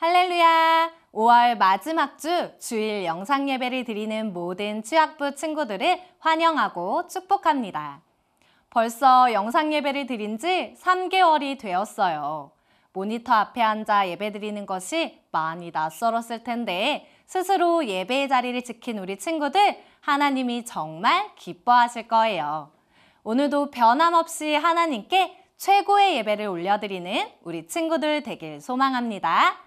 할렐루야! 5월 마지막 주 주일 영상 예배를 드리는 모든 취학부 친구들을 환영하고 축복합니다. 벌써 영상 예배를 드린 지 3개월이 되었어요. 모니터 앞에 앉아 예배 드리는 것이 많이 낯설었을 텐데 스스로 예배의 자리를 지킨 우리 친구들 하나님이 정말 기뻐하실 거예요. 오늘도 변함없이 하나님께 최고의 예배를 올려드리는 우리 친구들 되길 소망합니다.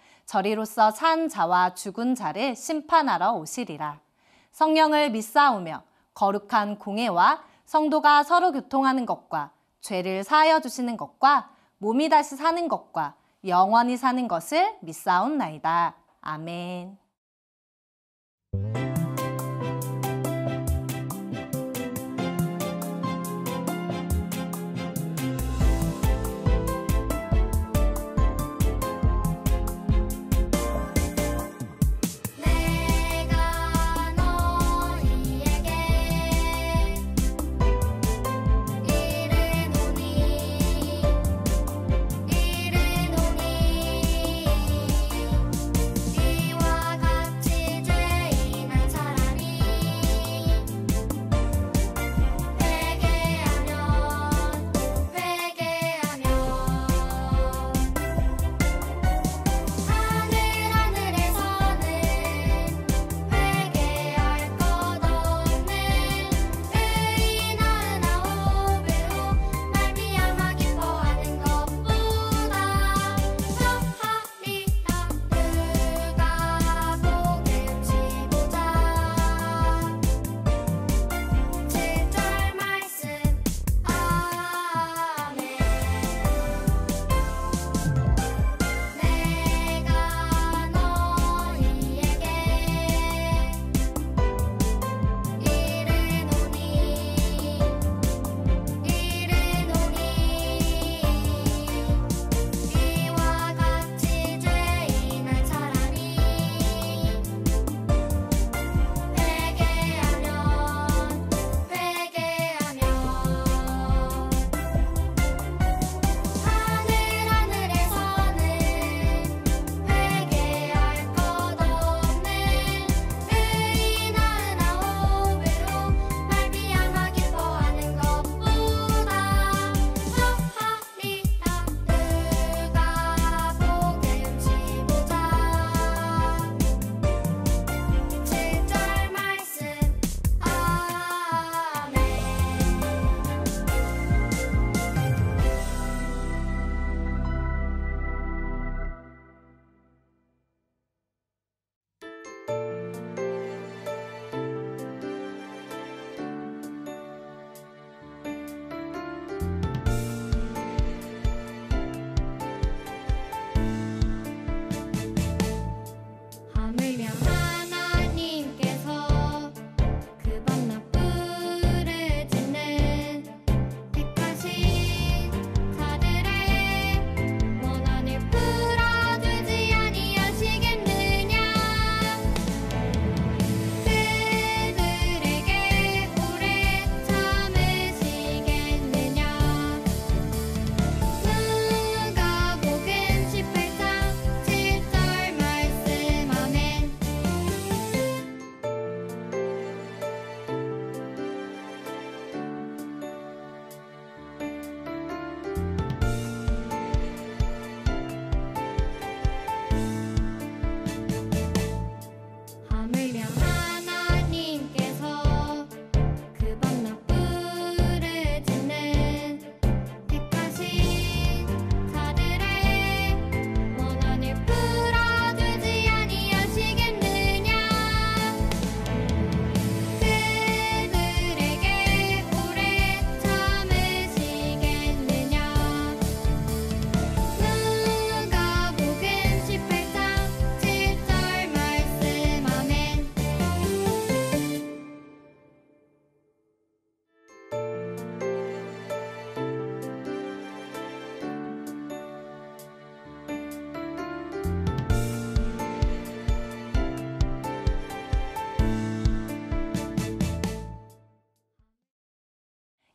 저리로서 산 자와 죽은 자를 심판하러 오시리라. 성령을 믿사오며 거룩한 공예와 성도가 서로 교통하는 것과 죄를 사하여 주시는 것과 몸이 다시 사는 것과 영원히 사는 것을 믿사온나이다. 아멘.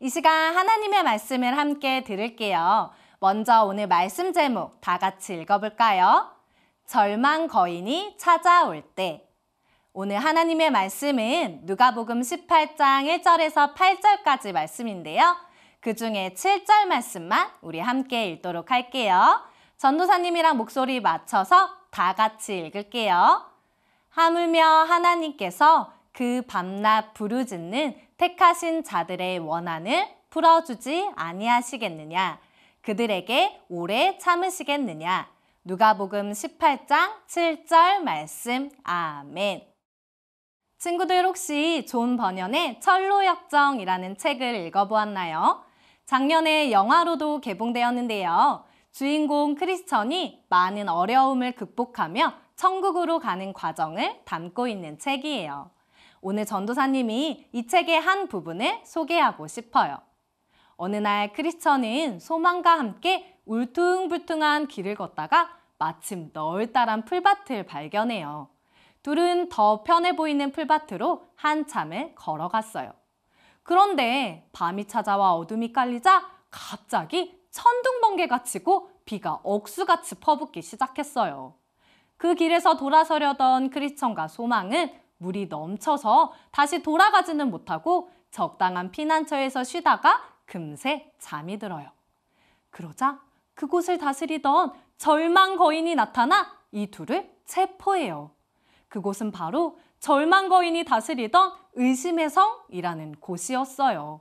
이 시간 하나님의 말씀을 함께 들을게요. 먼저 오늘 말씀 제목 다 같이 읽어볼까요? 절망 거인이 찾아올 때. 오늘 하나님의 말씀은 누가복음 18장 1절에서 8절까지 말씀인데요. 그 중에 7절 말씀만 우리 함께 읽도록 할게요. 전도사님이랑 목소리 맞춰서 다 같이 읽을게요. 하물며 하나님께서 그 밤낮 부르짖는 택하신 자들의 원한을 풀어주지 아니하시겠느냐? 그들에게 오래 참으시겠느냐? 누가복음 18장 7절 말씀. 아멘. 친구들 혹시 존번년의 철로 역정이라는 책을 읽어보았나요? 작년에 영화로도 개봉되었는데요. 주인공 크리스천이 많은 어려움을 극복하며 천국으로 가는 과정을 담고 있는 책이에요. 오늘 전도사님이 이 책의 한 부분을 소개하고 싶어요. 어느 날 크리스천은 소망과 함께 울퉁불퉁한 길을 걷다가 마침 널따란 풀밭을 발견해요. 둘은 더 편해 보이는 풀밭으로 한참을 걸어갔어요. 그런데 밤이 찾아와 어둠이 깔리자 갑자기 천둥번개가 치고 비가 억수같이 퍼붓기 시작했어요. 그 길에서 돌아서려던 크리스천과 소망은 물이 넘쳐서 다시 돌아가지는 못하고 적당한 피난처에서 쉬다가 금세 잠이 들어요. 그러자 그곳을 다스리던 절망 거인이 나타나 이 둘을 체포해요. 그곳은 바로 절망 거인이 다스리던 의심의 성이라는 곳이었어요.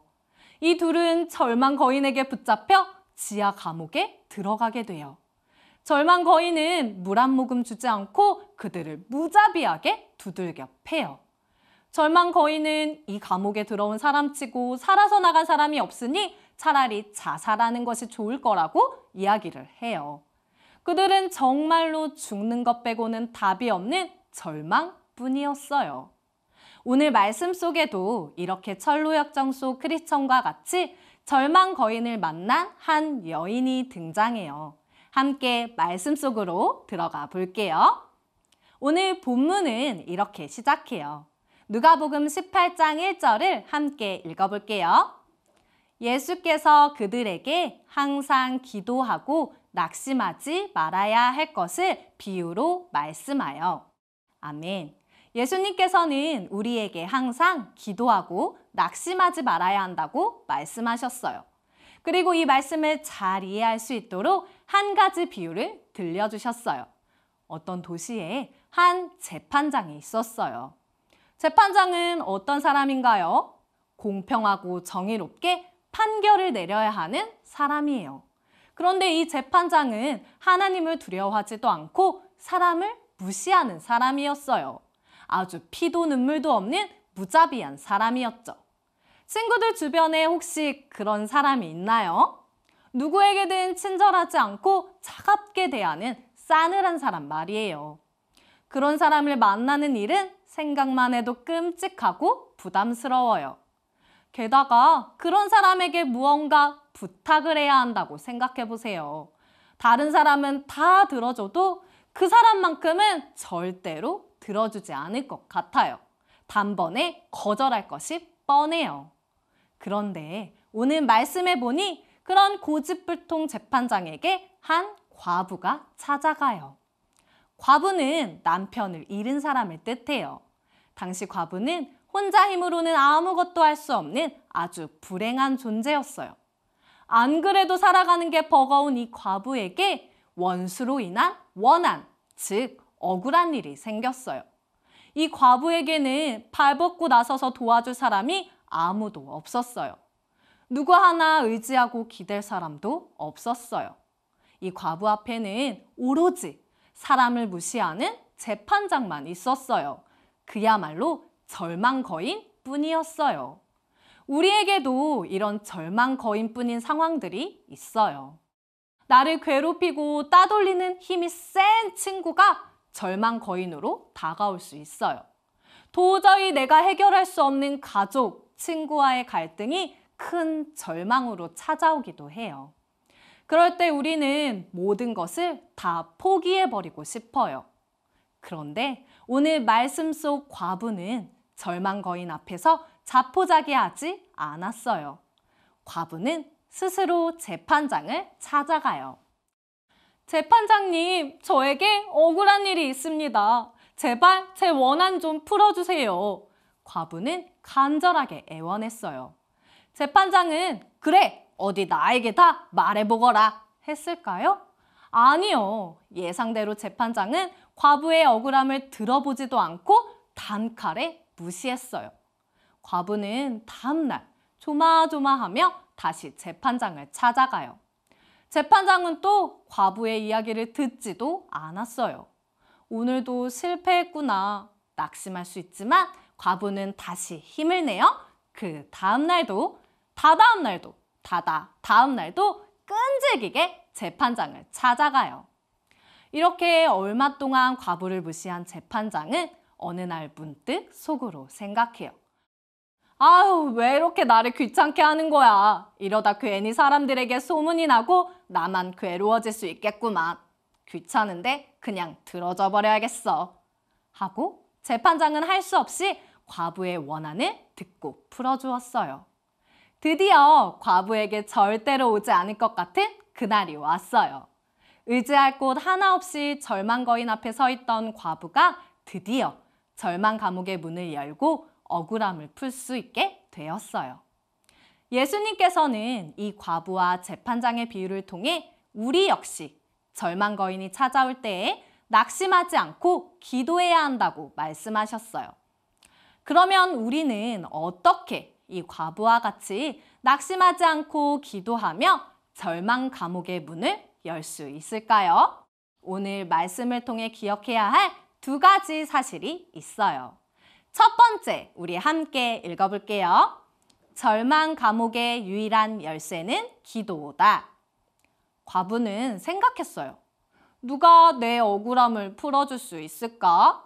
이 둘은 절망 거인에게 붙잡혀 지하 감옥에 들어가게 돼요. 절망 거인은 물 한 모금 주지 않고 그들을 무자비하게 두들겨 패요. 절망 거인은 이 감옥에 들어온 사람치고 살아서 나간 사람이 없으니 차라리 자살하는 것이 좋을 거라고 이야기를 해요. 그들은 정말로 죽는 것 빼고는 답이 없는 절망뿐이었어요. 오늘 말씀 속에도 이렇게 철로역정 속 크리스천과 같이 절망 거인을 만난 한 여인이 등장해요. 함께 말씀 속으로 들어가 볼게요. 오늘 본문은 이렇게 시작해요. 누가복음 18장 1절을 함께 읽어볼게요. 예수께서 그들에게 항상 기도하고 낙심하지 말아야 할 것을 비유로 말씀하여. 아멘. 예수님께서는 우리에게 항상 기도하고 낙심하지 말아야 한다고 말씀하셨어요. 그리고 이 말씀을 잘 이해할 수 있도록 한 가지 비유를 들려주셨어요. 어떤 도시에 한 재판장이 있었어요. 재판장은 어떤 사람인가요? 공평하고 정의롭게 판결을 내려야 하는 사람이에요. 그런데 이 재판장은 하나님을 두려워하지도 않고 사람을 무시하는 사람이었어요. 아주 피도 눈물도 없는 무자비한 사람이었죠. 친구들 주변에 혹시 그런 사람이 있나요? 누구에게든 친절하지 않고 차갑게 대하는 싸늘한 사람 말이에요. 그런 사람을 만나는 일은 생각만 해도 끔찍하고 부담스러워요. 게다가 그런 사람에게 무언가 부탁을 해야 한다고 생각해 보세요. 다른 사람은 다 들어줘도 그 사람만큼은 절대로 들어주지 않을 것 같아요. 단번에 거절할 것이 뻔해요. 그런데 오늘 말씀해 보니 그런 고집불통 재판장에게 한 과부가 찾아가요. 과부는 남편을 잃은 사람을 뜻해요. 당시 과부는 혼자 힘으로는 아무것도 할 수 없는 아주 불행한 존재였어요. 안 그래도 살아가는 게 버거운 이 과부에게 원수로 인한 원한, 즉 억울한 일이 생겼어요. 이 과부에게는 발벗고 나서서 도와줄 사람이 아무도 없었어요. 누구 하나 의지하고 기댈 사람도 없었어요. 이 과부 앞에는 오로지 사람을 무시하는 재판장만 있었어요. 그야말로 절망거인 뿐이었어요. 우리에게도 이런 절망거인 뿐인 상황들이 있어요. 나를 괴롭히고 따돌리는 힘이 센 친구가 절망거인으로 다가올 수 있어요. 도저히 내가 해결할 수 없는 가족, 친구와의 갈등이 큰 절망으로 찾아오기도 해요. 그럴 때 우리는 모든 것을 다 포기해버리고 싶어요. 그런데 오늘 말씀 속 과부는 절망거인 앞에서 자포자기하지 않았어요. 과부는 스스로 재판장을 찾아가요. 재판장님, 저에게 억울한 일이 있습니다. 제발 제 원한 좀 풀어주세요. 과부는 간절하게 애원했어요. 재판장은 그래 어디 나에게 다 말해보거라 했을까요? 아니요. 예상대로 재판장은 과부의 억울함을 들어보지도 않고 단칼에 무시했어요. 과부는 다음날 조마조마하며 다시 재판장을 찾아가요. 재판장은 또 과부의 이야기를 듣지도 않았어요. 오늘도 실패했구나 낙심할 수 있지만 과부는 다시 힘을 내어 그 다음 날도 다다음 날도 다다 다음 날도 끈질기게 재판장을 찾아가요. 이렇게 얼마 동안 과부를 무시한 재판장은 어느 날 문득 속으로 생각해요. 아유, 왜 이렇게 나를 귀찮게 하는 거야. 이러다 괜히 사람들에게 소문이 나고 나만 괴로워질 수 있겠구만. 귀찮은데 그냥 들어져 버려야겠어. 하고 재판장은 할 수 없이 과부의 원한을 듣고 풀어주었어요. 드디어 과부에게 절대로 오지 않을 것 같은 그날이 왔어요. 의지할 곳 하나 없이 절망 거인 앞에 서 있던 과부가 드디어 절망 감옥의 문을 열고 억울함을 풀 수 있게 되었어요. 예수님께서는 이 과부와 재판장의 비유를 통해 우리 역시 절망 거인이 찾아올 때에 낙심하지 않고 기도해야 한다고 말씀하셨어요. 그러면 우리는 어떻게 이 과부와 같이 낙심하지 않고 기도하며 절망 감옥의 문을 열 수 있을까요? 오늘 말씀을 통해 기억해야 할 두 가지 사실이 있어요. 첫 번째, 우리 함께 읽어볼게요. 절망 감옥의 유일한 열쇠는 기도다. 과부는 생각했어요. 누가 내 억울함을 풀어줄 수 있을까?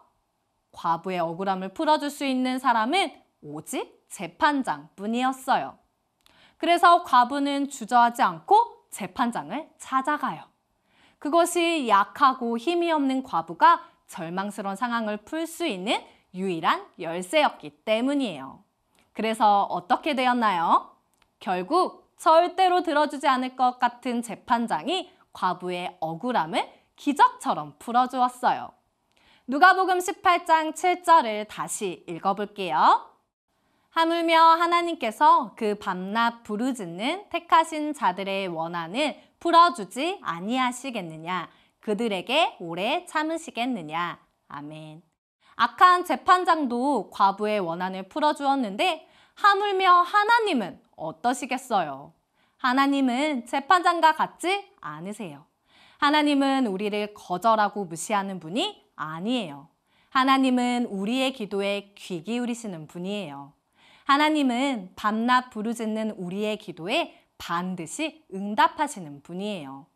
과부의 억울함을 풀어줄 수 있는 사람은 오직 재판장 뿐이었어요. 그래서 과부는 주저하지 않고 재판장을 찾아가요. 그것이 약하고 힘이 없는 과부가 절망스러운 상황을 풀 수 있는 유일한 열쇠였기 때문이에요. 그래서 어떻게 되었나요? 결국 절대로 들어주지 않을 것 같은 재판장이 과부의 억울함을 기적처럼 풀어주었어요. 누가복음 18장 7절을 다시 읽어볼게요. 하물며 하나님께서 그 밤낮 부르짖는 택하신 자들의 원한을 풀어주지 아니하시겠느냐 그들에게 오래 참으시겠느냐 아멘 악한 재판장도 과부의 원한을 풀어주었는데 하물며 하나님은 어떠시겠어요? 하나님은 재판장과 같지 않으세요. 하나님은 우리를 거절하고 무시하는 분이 아니에요. 하나님은 우리의 기도에 귀 기울이시는 분이에요. 하나님은 밤낮 부르짖는 우리의 기도에 반드시 응답하시는 분이에요.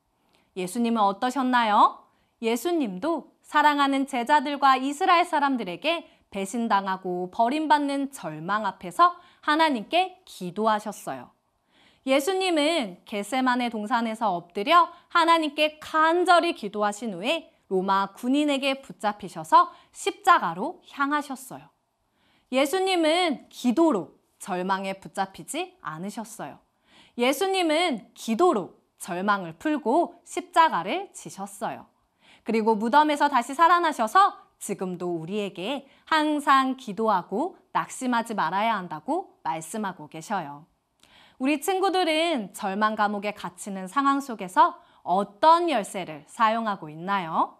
예수님은 어떠셨나요? 예수님도 사랑하는 제자들과 이스라엘 사람들에게 배신당하고 버림받는 절망 앞에서 하나님께 기도하셨어요. 예수님은 겟세만의 동산에서 엎드려 하나님께 간절히 기도하신 후에 로마 군인에게 붙잡히셔서 십자가로 향하셨어요. 예수님은 기도로 절망에 붙잡히지 않으셨어요. 예수님은 기도로 절망을 풀고 십자가를 지셨어요. 그리고 무덤에서 다시 살아나셔서 지금도 우리에게 항상 기도하고 낙심하지 말아야 한다고 말씀하고 계셔요. 우리 친구들은 절망 감옥에 갇히는 상황 속에서 어떤 열쇠를 사용하고 있나요?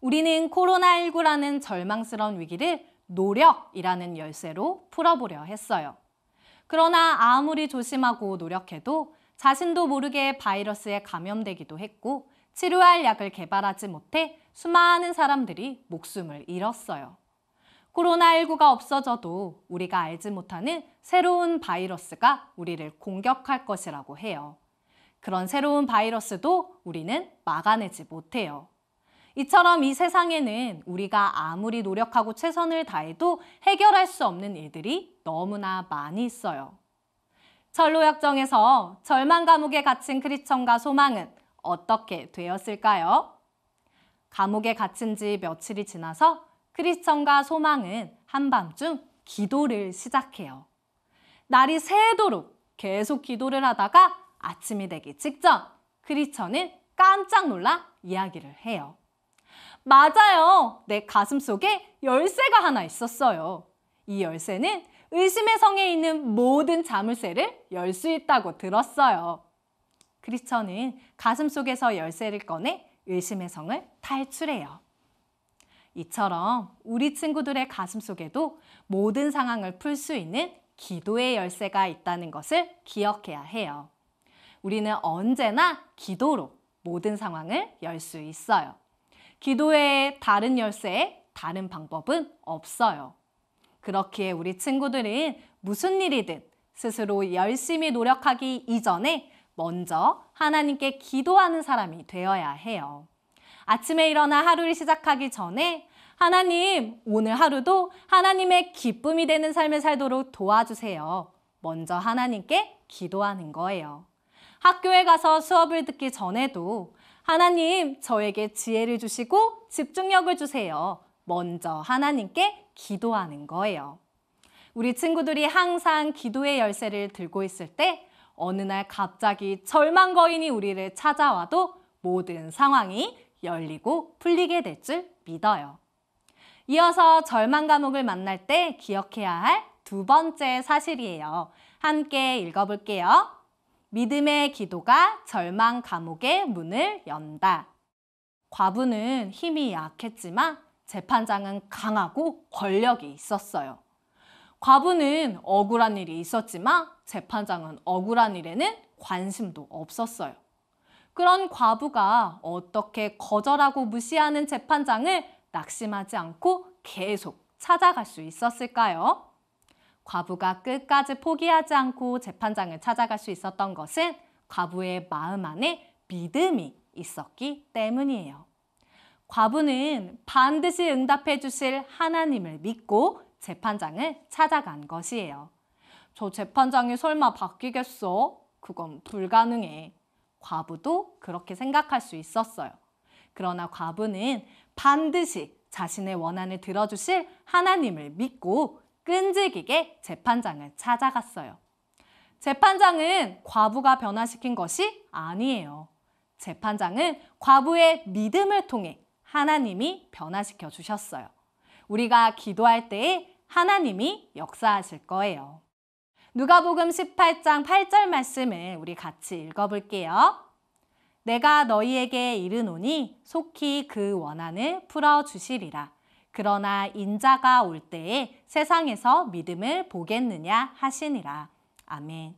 우리는 코로나19라는 절망스러운 위기를 노력이라는 열쇠로 풀어보려 했어요. 그러나 아무리 조심하고 노력해도 자신도 모르게 바이러스에 감염되기도 했고 치료할 약을 개발하지 못해 수많은 사람들이 목숨을 잃었어요. 코로나19가 없어져도 우리가 알지 못하는 새로운 바이러스가 우리를 공격할 것이라고 해요. 그런 새로운 바이러스도 우리는 막아내지 못해요. 이처럼 이 세상에는 우리가 아무리 노력하고 최선을 다해도 해결할 수 없는 일들이 너무나 많이 있어요. 철로역정에서 절망 감옥에 갇힌 크리스천과 소망은 어떻게 되었을까요? 감옥에 갇힌 지 며칠이 지나서 크리스천과 소망은 한밤중 기도를 시작해요. 날이 새도록 계속 기도를 하다가 아침이 되기 직전 크리스천은 깜짝 놀라 이야기를 해요. 맞아요. 내 가슴 속에 열쇠가 하나 있었어요. 이 열쇠는 의심의 성에 있는 모든 자물쇠를 열 수 있다고 들었어요. 크리스천은 가슴 속에서 열쇠를 꺼내 의심의 성을 탈출해요. 이처럼 우리 친구들의 가슴 속에도 모든 상황을 풀 수 있는 기도의 열쇠가 있다는 것을 기억해야 해요. 우리는 언제나 기도로 모든 상황을 열 수 있어요. 기도 외 다른 열쇠에 다른 방법은 없어요. 그렇기에 우리 친구들은 무슨 일이든 스스로 열심히 노력하기 이전에 먼저 하나님께 기도하는 사람이 되어야 해요. 아침에 일어나 하루를 시작하기 전에 하나님, 오늘 하루도 하나님의 기쁨이 되는 삶을 살도록 도와주세요. 먼저 하나님께 기도하는 거예요. 학교에 가서 수업을 듣기 전에도 하나님, 저에게 지혜를 주시고 집중력을 주세요. 먼저 하나님께 기도하는 거예요. 우리 친구들이 항상 기도의 열쇠를 들고 있을 때 어느 날 갑자기 절망 거인이 우리를 찾아와도 모든 상황이 열리고 풀리게 될 줄 믿어요. 이어서 절망 감옥을 만날 때 기억해야 할 두 번째 사실이에요. 함께 읽어볼게요. 믿음의 기도가 절망 감옥의 문을 연다. 과부는 힘이 약했지만 재판장은 강하고 권력이 있었어요. 과부는 억울한 일이 있었지만 재판장은 억울한 일에는 관심도 없었어요. 그런 과부가 어떻게 거절하고 무시하는 재판장을 낙심하지 않고 계속 찾아갈 수 있었을까요? 과부가 끝까지 포기하지 않고 재판장을 찾아갈 수 있었던 것은 과부의 마음 안에 믿음이 있었기 때문이에요. 과부는 반드시 응답해 주실 하나님을 믿고 재판장을 찾아간 것이에요. 저 재판장이 설마 바뀌겠어? 그건 불가능해. 과부도 그렇게 생각할 수 있었어요. 그러나 과부는 반드시 자신의 원한을 들어주실 하나님을 믿고 끈질기게 재판장을 찾아갔어요. 재판장은 과부가 변화시킨 것이 아니에요. 재판장은 과부의 믿음을 통해 하나님이 변화시켜 주셨어요. 우리가 기도할 때에 하나님이 역사하실 거예요. 누가복음 18장 8절 말씀을 우리 같이 읽어볼게요. 내가 너희에게 이르노니 속히 그 원한을 풀어주시리라. 그러나 인자가 올 때에 세상에서 믿음을 보겠느냐 하시니라. 아멘.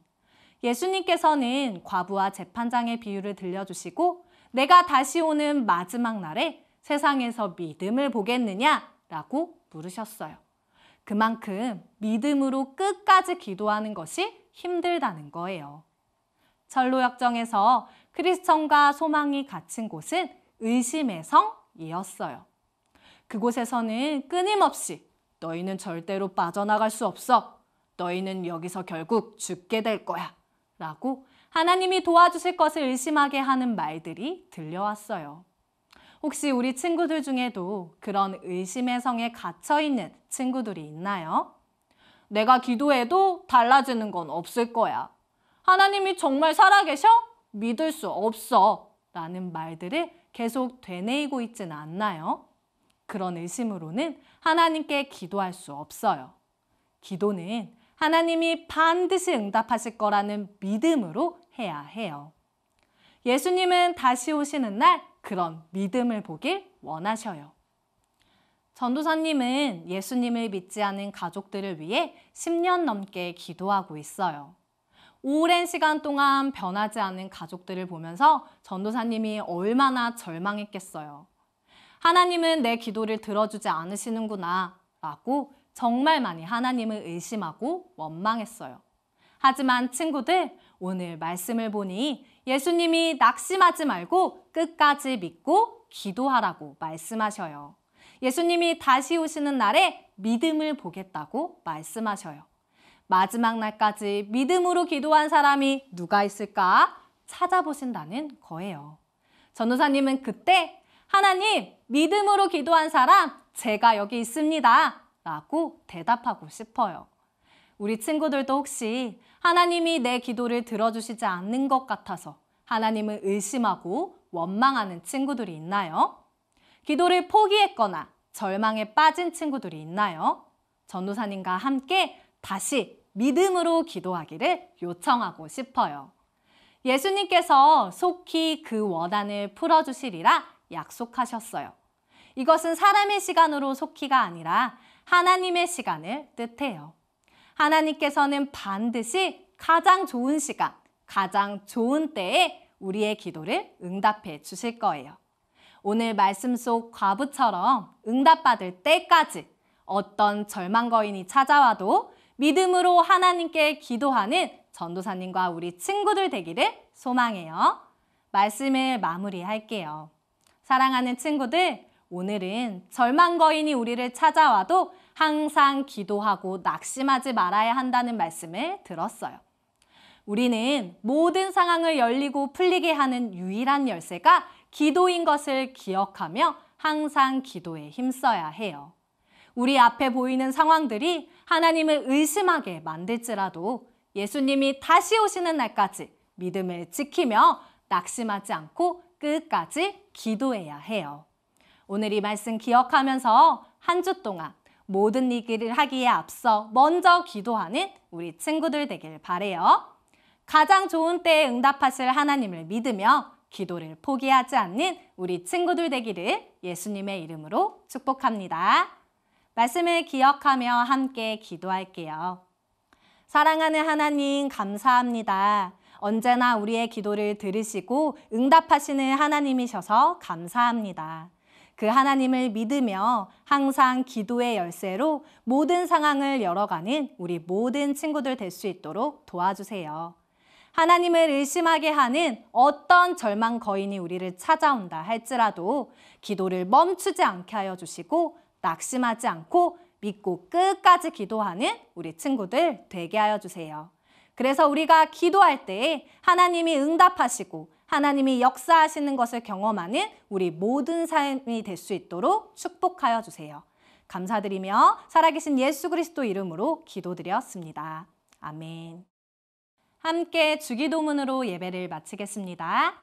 예수님께서는 과부와 재판장의 비유를 들려주시고 내가 다시 오는 마지막 날에 세상에서 믿음을 보겠느냐? 라고 물으셨어요. 그만큼 믿음으로 끝까지 기도하는 것이 힘들다는 거예요. 철로역정에서 크리스천과 소망이 갇힌 곳은 의심의 성이었어요. 그곳에서는 끊임없이 너희는 절대로 빠져나갈 수 없어. 너희는 여기서 결국 죽게 될 거야. 라고 하나님이 도와주실 것을 의심하게 하는 말들이 들려왔어요. 혹시 우리 친구들 중에도 그런 의심의 성에 갇혀있는 친구들이 있나요? 내가 기도해도 달라지는 건 없을 거야. 하나님이 정말 살아계셔? 믿을 수 없어 라는 말들을 계속 되뇌이고 있지는 않나요? 그런 의심으로는 하나님께 기도할 수 없어요. 기도는 하나님이 반드시 응답하실 거라는 믿음으로 해야 해요. 예수님은 다시 오시는 날 그런 믿음을 보길 원하셔요. 전도사님은 예수님을 믿지 않은 가족들을 위해 10년 넘게 기도하고 있어요. 오랜 시간 동안 변하지 않은 가족들을 보면서 전도사님이 얼마나 절망했겠어요. 하나님은 내 기도를 들어주지 않으시는구나 라고 정말 많이 하나님을 의심하고 원망했어요. 하지만 친구들, 오늘 말씀을 보니 예수님이 낙심하지 말고 끝까지 믿고 기도하라고 말씀하셔요. 예수님이 다시 오시는 날에 믿음을 보겠다고 말씀하셔요. 마지막 날까지 믿음으로 기도한 사람이 누가 있을까 찾아보신다는 거예요. 전도사님은 그때 하나님 믿음으로 기도한 사람 제가 여기 있습니다 라고 대답하고 싶어요. 우리 친구들도 혹시 하나님이 내 기도를 들어주시지 않는 것 같아서 하나님을 의심하고 원망하는 친구들이 있나요? 기도를 포기했거나 절망에 빠진 친구들이 있나요? 전도사님과 함께 다시 믿음으로 기도하기를 요청하고 싶어요. 예수님께서 속히 그 원한을 풀어주시리라 약속하셨어요. 이것은 사람의 시간으로 속히가 아니라 하나님의 시간을 뜻해요. 하나님께서는 반드시 가장 좋은 시간, 가장 좋은 때에 우리의 기도를 응답해 주실 거예요. 오늘 말씀 속 과부처럼 응답받을 때까지 어떤 절망거인이 찾아와도 믿음으로 하나님께 기도하는 전도사님과 우리 친구들 되기를 소망해요. 말씀을 마무리할게요. 사랑하는 친구들, 오늘은 절망거인이 우리를 찾아와도 항상 기도하고 낙심하지 말아야 한다는 말씀을 들었어요. 우리는 모든 상황을 열리고 풀리게 하는 유일한 열쇠가 기도인 것을 기억하며 항상 기도에 힘써야 해요. 우리 앞에 보이는 상황들이 하나님을 의심하게 만들지라도 예수님이 다시 오시는 날까지 믿음을 지키며 낙심하지 않고 끝까지 기도해야 해요. 오늘 이 말씀 기억하면서 한 주 동안 모든 얘기를 하기에 앞서 먼저 기도하는 우리 친구들 되길 바래요. 가장 좋은 때에 응답하실 하나님을 믿으며 기도를 포기하지 않는 우리 친구들 되기를 예수님의 이름으로 축복합니다. 말씀을 기억하며 함께 기도할게요. 사랑하는 하나님, 감사합니다. 언제나 우리의 기도를 들으시고 응답하시는 하나님이셔서 감사합니다. 그 하나님을 믿으며 항상 기도의 열쇠로 모든 상황을 열어가는 우리 모든 친구들 될 수 있도록 도와주세요. 하나님을 의심하게 하는 어떤 절망 거인이 우리를 찾아온다 할지라도 기도를 멈추지 않게 하여 주시고 낙심하지 않고 믿고 끝까지 기도하는 우리 친구들 되게 하여 주세요. 그래서 우리가 기도할 때에 하나님이 응답하시고 하나님이 역사하시는 것을 경험하는 우리 모든 삶이 될 수 있도록 축복하여 주세요. 감사드리며 살아계신 예수 그리스도 이름으로 기도드렸습니다. 아멘. 함께 주기도문으로 예배를 마치겠습니다.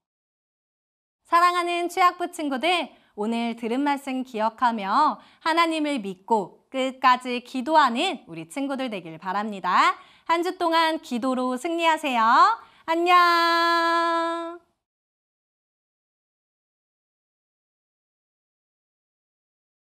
사랑하는 취약부 친구들, 오늘 들은 말씀 기억하며 하나님을 믿고 끝까지 기도하는 우리 친구들 되길 바랍니다. 한 주 동안 기도로 승리하세요. 안녕!